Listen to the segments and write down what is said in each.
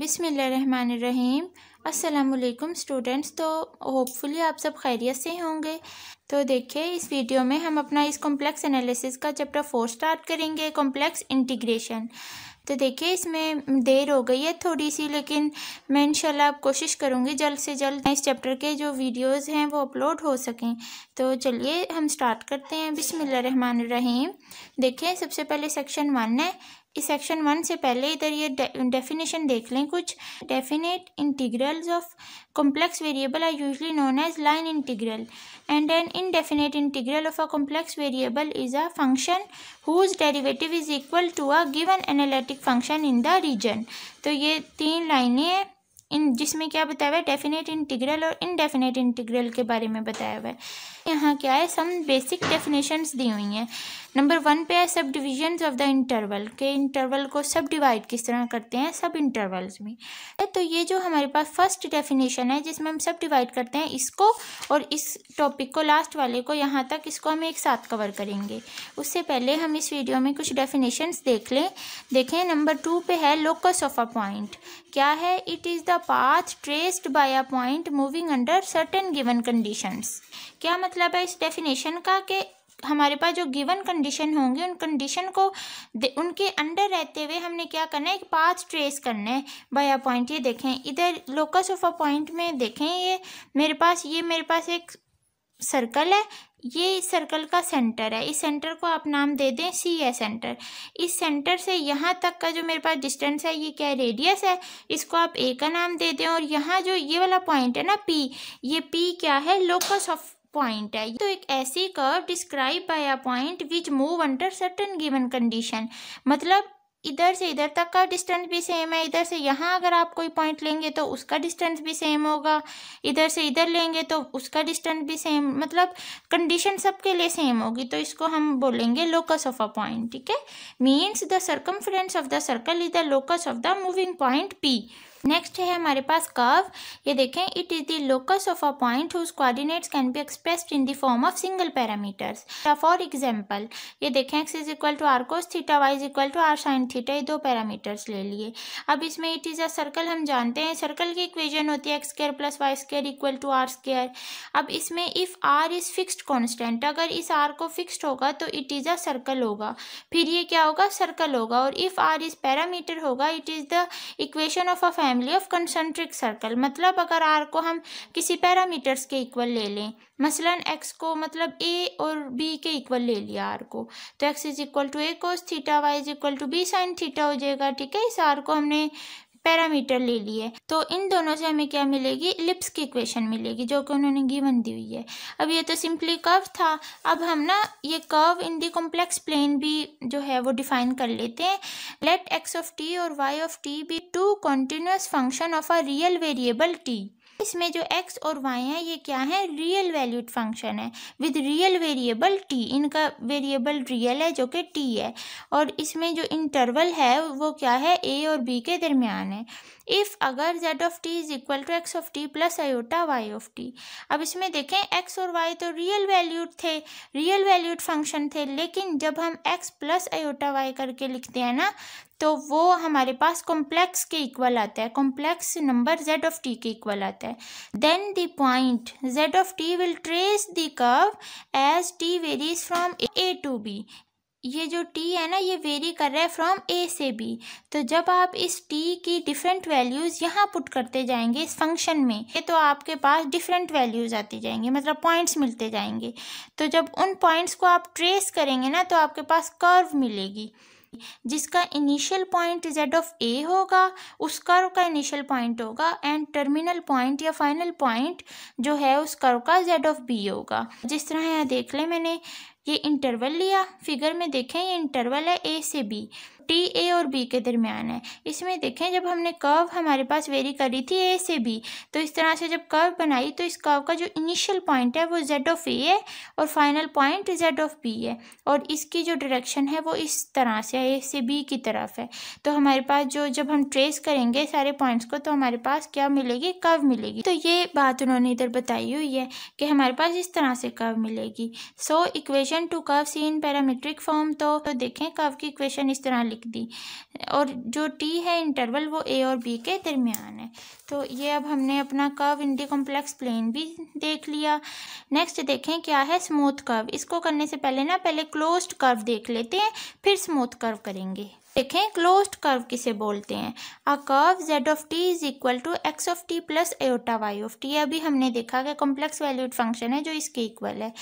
बिसमीम अस्सलाम स्टूडेंट्स तो होपफुली आप सब खैरियत से होंगे तो देखिए इस वीडियो में हम अपना इस कॉम्प्लेक्स एनालिसिस का चैप्टर फोर स्टार्ट करेंगे कॉम्प्लेक्स इंटीग्रेशन तो देखिए इसमें देर हो गई है थोड़ी सी लेकिन मैं इंशाल्लाह कोशिश करूँगी जल्द से जल्द इस चैप्टर के जो वीडियोस हैं वो अपलोड हो सकें तो चलिए हम स्टार्ट करते हैं बिसमीम देखिए सबसे पहले सेक्शन वन है इस सेक्शन वन से पहले इधर ये डेफिनेशन देख लें कुछ definite integrals of complex variable are usually known as line integral and an indefinite integral of a complex variable is a function whose derivative is equal to a given analytic function in the region तो ये तीन लाइनें हैं इन जिसमें क्या बताया हुआ है डेफिनेट इंटीग्रल और इनडेफिनेट इंटीग्रल के बारे में बताया हुआ है यहाँ क्या है सम बेसिक डेफिनेशंस दी हुई हैं नंबर वन पे है subdivision of the interval के इंटरवल को सब डिवाइड किस तरह करते हैं सब इंटरवल्स में तो ये जो हमारे पास फर्स्ट डेफिनेशन है जिसमें हम सब डिवाइड करते हैं इसको और इस टॉपिक को लास्ट वाले को यहाँ तक इसको हम एक साथ कवर करेंगे उससे पहले हम इस वीडियो में कुछ डेफिनेशन देख लें देखें नंबर टू पे है लोकस ऑफ अ पॉइंट क्या है it is the path traced by a point moving under certain given conditions क्या मतलब है इस डेफिनेशन का कि हमारे पास जो गिवन कंडीशन होंगे उन कंडीशन को उनके अंडर रहते हुए हमने क्या करना है एक पाथ ट्रेस करना है बाय अ पॉइंट ये देखें इधर लोकस ऑफ अ पॉइंट में देखें ये मेरे पास ये मेरे पास एक सर्कल है ये इस सर्कल का सेंटर है इस सेंटर को आप नाम दे दें सी है सेंटर इस सेंटर से यहाँ तक का जो मेरे पास डिस्टेंस है ये क्या है रेडियस है इसको आप ए का नाम दे दें और यहाँ जो ये वाला पॉइंट है ना पी ये पी क्या है लोकस ऑफ पॉइंट है तो एक ऐसी curve describe by a point which move under certain given condition मतलब इधर से इधर तक का डिस्टेंस भी सेम है इधर से यहाँ अगर आप कोई पॉइंट लेंगे तो उसका डिस्टेंस भी सेम होगा इधर से इधर लेंगे तो उसका डिस्टेंस भी सेम मतलब कंडीशन सबके लिए सेम होगी तो इसको हम बोलेंगे लोकस ऑफ अ पॉइंट ठीक है means the circumference of the circle is the locus of the moving point P next है हमारे पास कर्व ये देखें it is the locus of a point whose coordinates can be expressed in the form of single parameters for example ये देखें x is equal to r cos theta y is equal to r sine theta ये दो parameters ले लिए अब इसमें it is a circle हम जानते हैं सर्कल की इक्वेजन होती है x square plus y square equal to r square अब इसमें if r is fixed constant अगर इस आर को फिक्सड होगा तो इट इज़ अ सर्कल होगा फिर ये क्या होगा सर्कल होगा और इफ़ आर इज़ पैरामीटर होगा it is the equation of a family of concentric circle मतलब अगर आर को हम किसी पैरामीटर्स के इक्वल ले लें मसलन एक्स को मतलब ए और बी के इक्वल ले लिया आर को तो x is equal to a cos theta y is equal to b sine theta हो जाएगा ठीक है इस आर को हमने पैरामीटर ले लिए तो इन दोनों से हमें क्या मिलेगी लिप्स की इक्वेशन मिलेगी जो कि उन्होंने गिवन दी हुई है अब ये तो सिंपली कर्व था अब हम ना ये curve in the complex plane भी जो है वो डिफाइन कर लेते हैं लेट एक्स ऑफ टी और y of t be two continuous function of a real variable t इसमें जो एक्स और वाई है ये क्या है रियल वैल्यूड फंक्शन है विद रियल वेरिएबल टी इनका वेरिएबल रियल है जो कि टी है और इसमें जो इंटरवल है वो क्या है ए और बी के दरमियान है इफ़ अगर z of t is equal to x of t plus iota y of t अब इसमें देखें एक्स और वाई तो रियल वैल्यूड थे रियल वैल्यूड फंक्शन थे लेकिन जब हम एक्स प्लस आयोटा वाई करके लिखते हैं ना तो वो हमारे पास कॉम्प्लेक्स के इक्वल आता है complex number z of t के इक्वल आता है then the point z of t will trace the curve as t varies from a to b ये जो t है ना ये वेरी कर रहा है फ्रॉम a से b तो जब आप इस t की डिफरेंट वैल्यूज़ यहाँ पुट करते जाएंगे इस फंक्शन में ये तो आपके पास डिफरेंट वैल्यूज़ आती जाएंगे मतलब पॉइंट्स मिलते जाएंगे तो जब उन पॉइंट्स को आप ट्रेस करेंगे ना तो आपके पास कर्व मिलेगी जिसका initial point z of a होगा उस कर्व का इनिशियल पॉइंट होगा एंड टर्मिनल पॉइंट या फाइनल पॉइंट जो है उस कर्व का जेड ऑफ बी होगा जिस तरह यहाँ देख लें मैंने ये इंटरवल लिया फिगर में देखें ये इंटरवल है ए से बी टी ए और बी के दरमियान है इसमें देखें जब हमने कर्व हमारे पास वेरी करी थी ए से बी तो इस तरह से जब कर्व बनाई तो इस कर्व का जो इनिशियल पॉइंट है वो जेड ऑफ ए है और final point z of b है और इसकी जो डायरेक्शन है वो इस तरह से ए से बी की तरफ है तो हमारे पास जो जब हम ट्रेस करेंगे सारे पॉइंट्स को तो हमारे पास क्या मिलेगी कर्व मिलेगी तो ये बात उन्होंने इधर बताई हुई है कि हमारे पास इस तरह से कर्व मिलेगी so equation to curve C in parametric form तो, देखें कर्व की इक्वेशन इस तरह लिखी लिख दी और जो टी है इंटरवल वो ए और बी के दरमियान है तो ये अब हमने अपना कर्व इन कॉम्प्लेक्स प्लेन भी देख लिया नेक्स्ट देखें क्या है स्मूथ कर्व इसको करने से पहले ना पहले क्लोज्ड कर्व देख लेते हैं फिर स्मूथ कर्व करेंगे देखें क्लोज्ड कर्व किसे बोलते हैं a curve z of t is equal to x of t plus iota y of t अभी हमने देखा कि कॉम्प्लेक्स वैल्यूड फंक्शन है जो इसके इक्वल है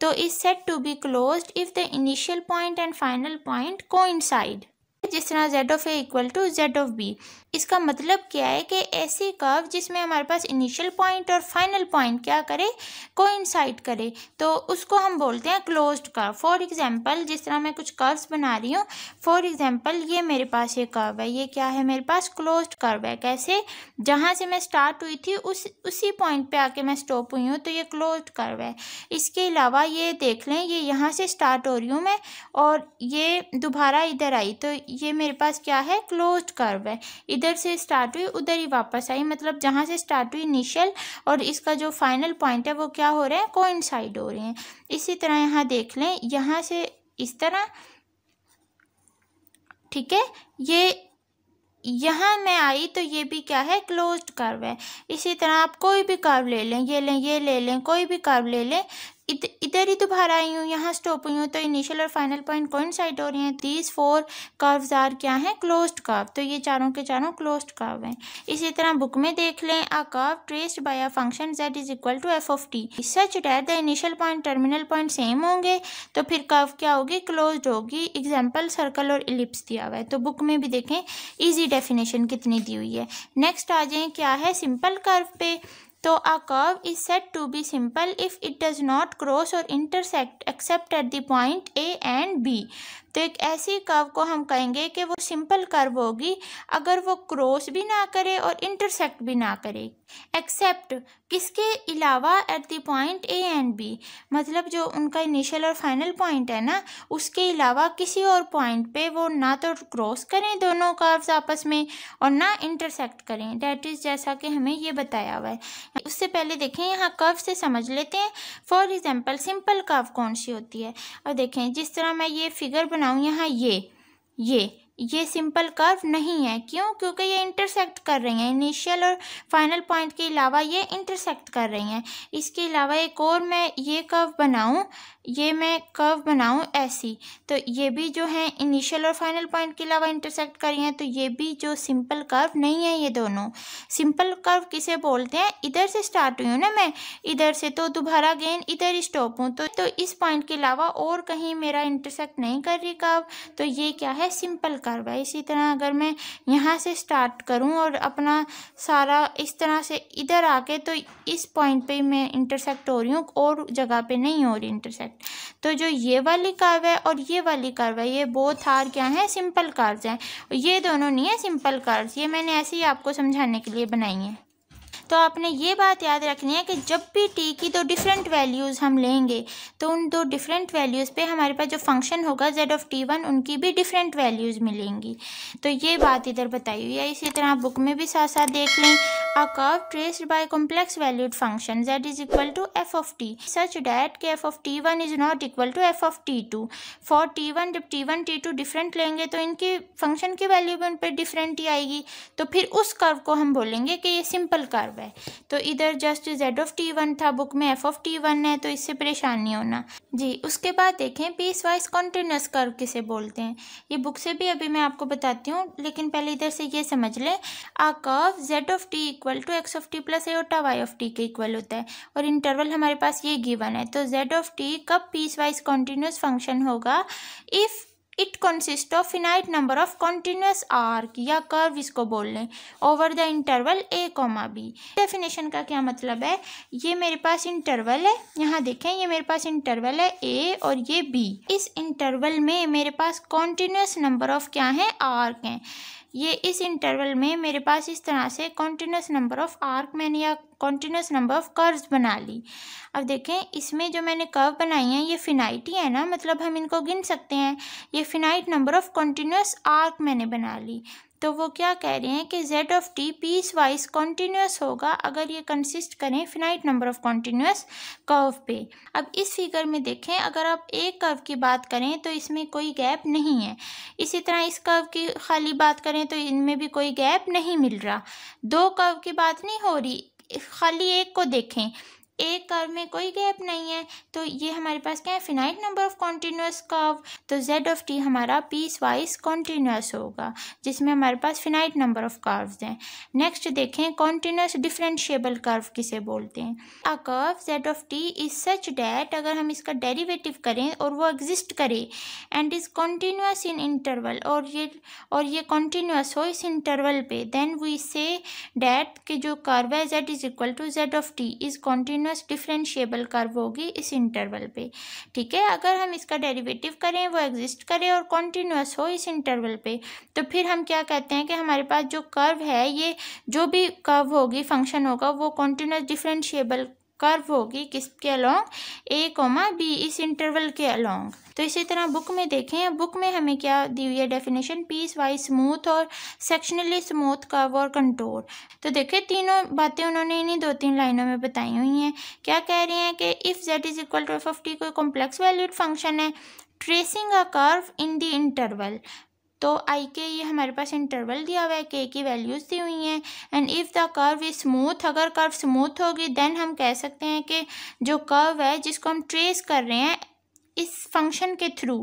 तो is said to be closed if the initial point and final point coincide जिस तरह z of A equal to Z of b इसका मतलब क्या है कि ऐसे कर्व जिसमें हमारे पास इनिशियल पॉइंट और फाइनल पॉइंट क्या करे को करे तो उसको हम बोलते हैं क्लोज्ड कर्व फॉर एग्जांपल जिस तरह मैं कुछ कर्व्स बना रही हूँ फॉर एग्जांपल ये मेरे पास ये कर्व है ये क्या है मेरे पास क्लोज्ड कर्व है कैसे जहाँ से मैं स्टार्ट हुई थी उस उसी पॉइंट पर आके मैं स्टॉप हुई हूँ तो ये क्लोज्ड कर्व है इसके अलावा ये देख लें ये यहाँ से स्टार्ट हो रही हूँ मैं और ये दोबारा इधर आई तो ये मेरे पास क्या है क्लोज कर्व है इधर से स्टार्ट हुई उधर ही वापस आई मतलब जहाँ से स्टार्ट हुई इनिशियल और इसका जो फाइनल पॉइंट है वो क्या हो रहा है कोइंसाइड हो रहे हैं इसी तरह यहाँ देख लें यहाँ से इस तरह ठीक है ये यहाँ मैं आई तो ये भी क्या है क्लोज्ड कर्व है इसी तरह आप कोई भी कर्व ले लें ये लें ये ले लें कोई भी कर्व ले लें इत, इधर ही दोबारा तो आई हूँ यहाँ स्टॉप हुई हूँ तो इनिशियल और फाइनल पॉइंट कौन साइड हो रहे हैं दीज फोर कर्व्स आर क्या हैं क्लोज्ड कर्व तो ये चारों के चारों क्लोज्ड कर्व हैं इसी तरह बुक में देख लें a curve traced by a function z is equal to F of t such that the initial point terminal point same होंगे तो फिर कर्व क्या होगी क्लोज होगी एग्जाम्पल सर्कल और इलिप्स दिया हुआ है तो बुक में भी देखें ईजी डेफिनेशन कितनी दी हुई है नेक्स्ट आ जाए क्या है सिंपल कर्व पे तो a curve is said to be simple if it does not cross और intersect except at the point A and B तो एक ऐसी कर्व को हम कहेंगे कि वो सिंपल कर्व होगी अगर वो क्रॉस भी ना करे और इंटरसेक्ट भी ना करे एक्सेप्ट किसके अलावा at the point A and B मतलब जो उनका इनिशियल और फाइनल पॉइंट है ना उसके अलावा किसी और पॉइंट पे वो ना तो क्रॉस करें दोनों कर्व्स आपस में और ना इंटरसेक्ट करें डेट इज़ जैसा कि हमें ये बताया हुआ है उससे पहले देखें यहाँ कर्व से समझ लेते हैं फॉर एग्ज़ाम्पल सिंपल कर्व कौन सी होती है और देखें जिस तरह मैं ये फिगर बनाऊँ यहाँ ये ये ये सिंपल कर्व नहीं है क्यों क्योंकि ये इंटरसेक्ट कर रही हैं इनिशियल और फाइनल पॉइंट के अलावा ये इंटरसेक्ट कर रही हैं इसके अलावा एक और मैं ये कर्व बनाऊं ये मैं कर्व बनाऊं ऐसी तो ये भी जो है इनिशियल और फाइनल पॉइंट के अलावा इंटरसेक्ट कर रही हैं तो ये भी जो सिंपल कर्व नहीं है ये दोनों सिंपल कर्व किसे बोलते हैं इधर से स्टार्ट हुई हूँ ना मैं इधर से तो दोबारा अगेन इधर ही स्टॉप हूँ तो, तो इस पॉइंट के अलावा और कहीं मेरा इंटरसेक्ट नहीं कर रही कर्व तो ये क्या है सिंपल कार्रवाई इसी तरह अगर मैं यहाँ से स्टार्ट करूँ और अपना सारा इस तरह से इधर आके तो इस पॉइंट पे मैं इंटरसेक्ट हो रही हूँ और जगह पे नहीं हो रही इंटरसेक्ट तो जो ये वाली है और ये वाली है ये बोथ हार क्या है सिंपल कार्स हैं ये दोनों नहीं है सिंपल कार्स ये मैंने ऐसे ही आपको समझाने के लिए बनाई हैं तो आपने ये बात याद रखनी है कि जब भी टी की दो डिफरेंट वैल्यूज़ हम लेंगे तो उन दो डिफरेंट वैल्यूज़ पे हमारे पास जो फंक्शन होगा जेड ऑफ़ टी वन उनकी भी डिफरेंट वैल्यूज़ मिलेंगी तो ये बात इधर बताई हुई है इसी तरह आप बुक में भी साथ साथ देख लें a curve traced by complex valued function z is equal to F of t such that के f of t one is not equal to F of t two for t one जब t one t two different लेंगे तो इनकी function की value भी उन पर different ही आएगी तो फिर उस कर्व को हम बोलेंगे कि ये सिंपल कर्व मतलब है तो इधर just z of t one था बुक में एफ ऑफ टी वन है तो इससे परेशान नहीं होना जी उसके बाद देखें पीस वाइज कॉन्टीन्यूस कर्व किसे बोलते हैं ये बुक से भी अभी मैं आपको बताती हूँ लेकिन पहले इधर से ये समझ लें a curve z of t equal to x of t plus iota y of T के इक्वल होता है और इंटरवल हमारे पास ये गिवन है तो जेड ऑफ टी कब पीस वाइज कॉन्टीन्यूस फंक्शन होगा if it consist of finite number of continuous arc या कर्व इसको बोल लें over the interval A comma B definition का क्या मतलब है ये मेरे पास इंटरवल है यहाँ देखें ये मेरे पास इंटरवल है ए और ये बी इस इंटरवल में मेरे पास कॉन्टीन्यूस नंबर ऑफ क्या हैं आर्क हैं ये इस इंटरवल में मेरे पास इस तरह से कॉन्टीन्यूस नंबर ऑफ आर्क मैंने या कॉन्टीन्यूस नंबर ऑफ कर्व्स बना ली अब देखें इसमें जो मैंने कर्व बनाई हैं ये फिनाइट ही है ना मतलब हम इनको गिन सकते हैं ये finite number of continuous arc मैंने बना ली तो वो क्या कह रहे हैं कि z of t piece wise continuous होगा अगर ये कंसिस्ट करें finite number of continuous curve पे अब इस फिगर में देखें अगर आप एक कर्व की बात करें तो इसमें कोई गैप नहीं है इसी तरह इस कर्व की खाली बात करें तो इनमें भी कोई गैप नहीं मिल रहा दो कर्व की बात नहीं हो रही खाली एक को देखें एक कर्व में कोई गैप नहीं है तो ये हमारे पास क्या है finite number of continuous curve तो जेड ऑफ टी हमारा पीस वाइज कॉन्टीन्यूस होगा जिसमें हमारे पास फिनाइट नंबर ऑफ कर्व हैं नेक्स्ट देखें कॉन्टीन्यूस डिफरेंशिएबल कर्व किसे बोलते हैं a curve z of t is such that अगर हम इसका डेरिवेटिव करें और वो एग्जिस्ट करे and is continuous in interval और ये और ये कॉन्टीन्यूस हो इस इंटरवल पे देन वी से डैट के जो कर्व है z is equal to Z of t is continuous continuous differentiable curve होगी इस इंटरवल पे ठीक है अगर हम इसका डेरिवेटिव करें वो एग्जिस्ट करे और कॉन्टीन्यूस हो इस इंटरवल पे तो फिर हम क्या कहते हैं कि हमारे पास जो कर्व है ये जो भी कर्व होगी फंक्शन होगा वो कॉन्टीन्यूस डिफ्रेंशिएबल कर्व होगी किसके अलोंग ए कोमा बी इस इंटरवल के अलोंग तो इसी तरह बुक में देखें बुक में हमें क्या दी हुई है डेफिनेशन पीस वाइज स्मूथ और सेक्शनली स्मूथ कर्व और कंटोर तो देखें तीनों बातें उन्होंने इन्हीं दो तीन लाइनों में बताई हुई हैं क्या कह रहे हैं कि if z is equal to F of t कोई कॉम्प्लेक्स वैल्यूड फंक्शन है tracing a curve in the interval तो आई के ये हमारे पास इंटरवल दिया हुआ है के की वैल्यूज़ दी हुई हैं and if the curve is smooth अगर कर्व स्मूथ होगी देन हम कह सकते हैं कि जो कर्व है जिसको हम ट्रेस कर रहे हैं इस फंक्शन के थ्रू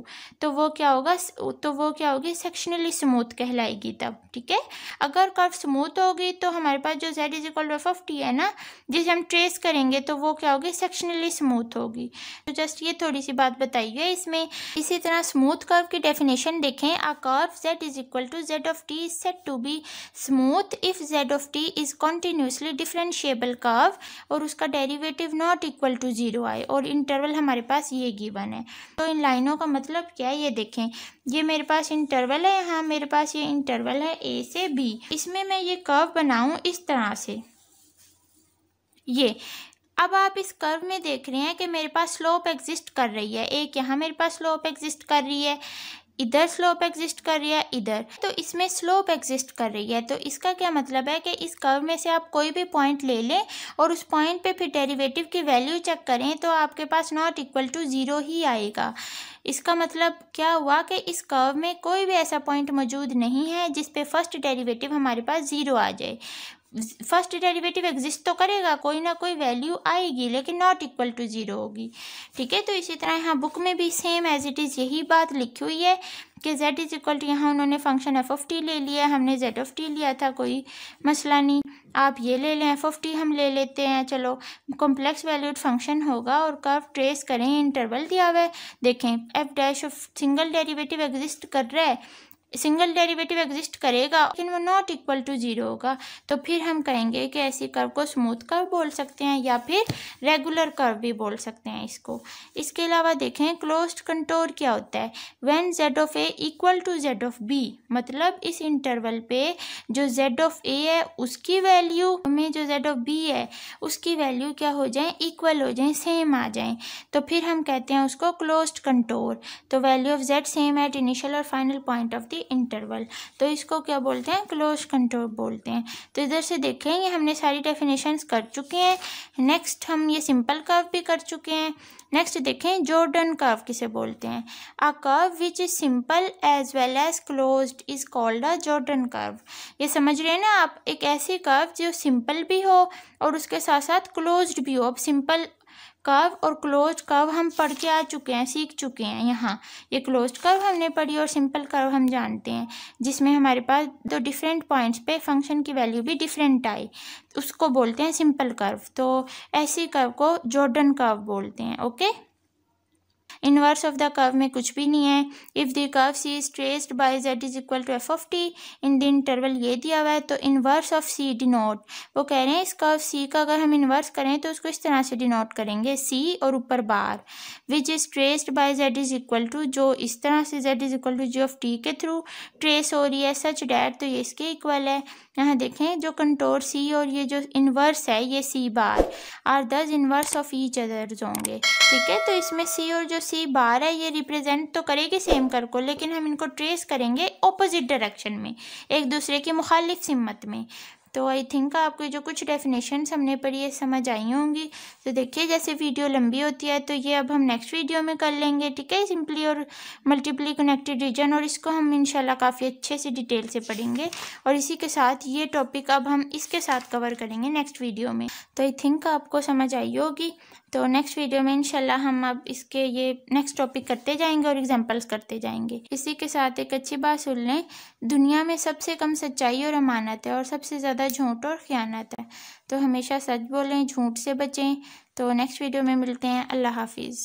तो वो क्या होगा तो वो क्या होगी सेक्शनली स्मूथ कहलाएगी तब ठीक है अगर कर्व स्मूथ होगी तो हमारे पास जो z is equal f of t है ना जिसे हम ट्रेस करेंगे तो वो क्या होगी सेक्शनली स्मूथ होगी तो जस्ट ये थोड़ी सी बात बताइए इसमें इसी तरह स्मूथ कर्व की डेफिनेशन देखें a curve z is equal to Z of t is said to be smooth if z of t is continuously differentiable curve और उसका derivative not equal to zero आए और इंटरवल हमारे पास ये given है है तो इन लाइनों का मतलब क्या है ये देखें ये मेरे पास इंटरवल है यहाँ मेरे पास ये इंटरवल है ए से बी इसमें मैं ये कर्व बनाऊँ इस तरह से ये अब आप इस कर्व में देख रहे हैं कि मेरे पास स्लोप एग्जिस्ट कर रही है एक यहाँ मेरे पास स्लोप एग्जिस्ट कर रही है इधर स्लोप एग्जिस्ट कर रही है इधर तो इसमें स्लोप एग्जिस्ट कर रही है तो इसका क्या मतलब है कि इस कर्व में से आप कोई भी पॉइंट ले लें और उस पॉइंट पे फिर डेरिवेटिव की वैल्यू चेक करें तो आपके पास नॉट इक्वल टू ज़ीरो ही आएगा इसका मतलब क्या हुआ कि इस कर्व में कोई भी ऐसा पॉइंट मौजूद नहीं है जिस पे फर्स्ट डेरिवेटिव हमारे पास ज़ीरो आ जाए फर्स्ट डेरिवेटिव एग्जिस्ट तो करेगा कोई ना कोई वैल्यू आएगी लेकिन नॉट इक्वल टू ज़ीरो होगी ठीक है तो इसी तरह यहाँ बुक में भी सेम एज इट इज़ यही बात लिखी हुई है कि z इज इक्वल टू यहाँ उन्होंने फंक्शन एफ ऑफ टी ले लिया हमने z ऑफ टी लिया था कोई मसला नहीं आप ये ले लें एफ ऑफ टी हम ले लेते हैं चलो कॉम्प्लेक्स वैल्यूड फंक्शन होगा और कर्व ट्रेस करें इंटरवल दिया हुआ है देखें f dash of single derivative exist कर रहा है सिंगल डेरिवेटिव एग्जिस्ट करेगा लेकिन वो नॉट इक्वल टू जीरो होगा तो फिर हम कहेंगे कि ऐसी कर्व को स्मूथ कर्व बोल सकते हैं या फिर रेगुलर कर्व भी बोल सकते हैं इसको इसके अलावा देखें क्लोज्ड कंटोर क्या होता है when Z of A equal to Z of B मतलब इस इंटरवल पे जो जेड ऑफ ए है उसकी वैल्यू में जो जेड ऑफ बी है उसकी वैल्यू क्या हो जाए इक्वल हो जाए सेम आ जाए तो फिर हम कहते हैं उसको क्लोज्ड कंटोर तो value of Z same at initial और final point of the interval तो इसको क्या बोलते हैं क्लोज कंट्रोल बोलते हैं तो इधर से देखें ये हमने सारी डेफिनेशंस कर चुके हैं नेक्स्ट हम ये सिंपल कर्व भी कर चुके हैं नेक्स्ट देखें जॉर्डन कर्व किसे बोलते हैं a curve which is simple as well as close is called a Jordan curve ये समझ रहे हैं ना आप एक ऐसी कर्व जो सिंपल भी हो और उसके साथ साथ क्लोज भी हो अब सिंपल कर्व और क्लोज कर्व हम पढ़ के आ चुके हैं सीख चुके हैं यहाँ ये क्लोज कर्व हमने पढ़ी और सिंपल कर्व हम जानते हैं जिसमें हमारे पास दो डिफरेंट पॉइंट्स पे फंक्शन की वैल्यू भी डिफरेंट आई उसको बोलते हैं सिंपल कर्व तो ऐसी कर्व को जॉर्डन कर्व बोलते हैं okay inverse of the curve में कुछ भी नहीं है if the curve C is traced by Z is equal to F of T in the interval ये दिया हुआ है तो इनवर्स ऑफ सी डिनोट वो कह रहे हैं इस कर्व सी का अगर हम इनवर्स करें तो उसको इस तरह से डिनोट करेंगे सी और ऊपर bar which is traced by Z is equal to जो इस तरह से Z is equal to G of T के थ्रू ट्रेस हो रही है सच डैट तो ये इसके इक्वल है यहाँ देखें जो कंटोर सी और ये जो इनवर्स है ये C bar are thus inverse of each others होंगे ठीक है तो इसमें सी और जो सी है ये रिप्रेजेंट तो करेगी सेम कर को लेकिन हम इनको ट्रेस करेंगे ऑपोजिट डायरेक्शन में एक दूसरे की मुखालिफ सिमत में तो आई थिंक आपको जो कुछ डेफिनेशंस हमने पढ़ी है समझ आई होंगी तो देखिए जैसे वीडियो लंबी होती है तो ये अब हम नेक्स्ट वीडियो में कर लेंगे ठीक है सिंपली और मल्टीपली कनेक्टेड रीजन और इसको हम इंशाल्लाह काफ़ी अच्छे से डिटेल से पढ़ेंगे और इसी के साथ ये टॉपिक अब हम इसके साथ कवर करेंगे नेक्स्ट वीडियो में तो आई थिंक आपको समझ आई होगी तो नेक्स्ट वीडियो में इंशाल्लाह हम अब इसके ये नेक्स्ट टॉपिक करते जाएंगे और एग्जांपल्स करते जाएंगे इसी के साथ एक अच्छी बात सुन लें दुनिया में सबसे कम सच्चाई और अमानत है और सबसे ज़्यादा झूठ और ख्यानत है तो हमेशा सच बोलें झूठ से बचें तो नेक्स्ट वीडियो में मिलते हैं अल्लाह हाफिज़